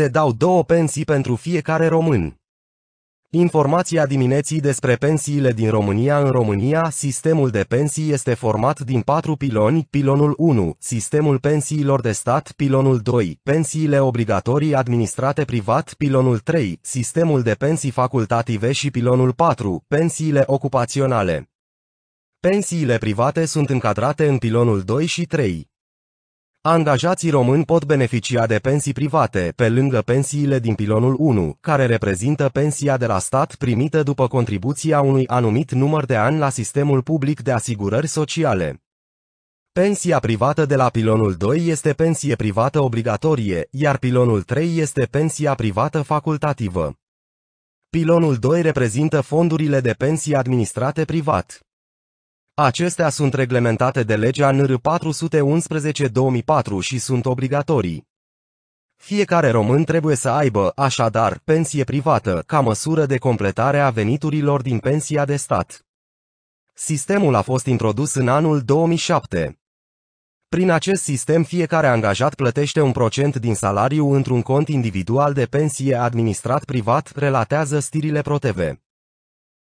se dau două pensii pentru fiecare român. Informația dimineții despre pensiile din România În România, sistemul de pensii este format din patru piloni, pilonul 1, sistemul pensiilor de stat, pilonul 2, pensiile obligatorii administrate privat, pilonul 3, sistemul de pensii facultative și pilonul 4, pensiile ocupaționale. Pensiile private sunt încadrate în pilonul 2 și 3. Angajații români pot beneficia de pensii private, pe lângă pensiile din pilonul 1, care reprezintă pensia de la stat primită după contribuția unui anumit număr de ani la sistemul public de asigurări sociale. Pensia privată de la pilonul 2 este pensie privată obligatorie, iar pilonul 3 este pensia privată facultativă. Pilonul 2 reprezintă fondurile de pensii administrate privat. Acestea sunt reglementate de legea NR 411-2004 și sunt obligatorii. Fiecare român trebuie să aibă, așadar, pensie privată, ca măsură de completare a veniturilor din pensia de stat. Sistemul a fost introdus în anul 2007. Prin acest sistem fiecare angajat plătește un procent din salariu într-un cont individual de pensie administrat privat, relatează stirile ProTV.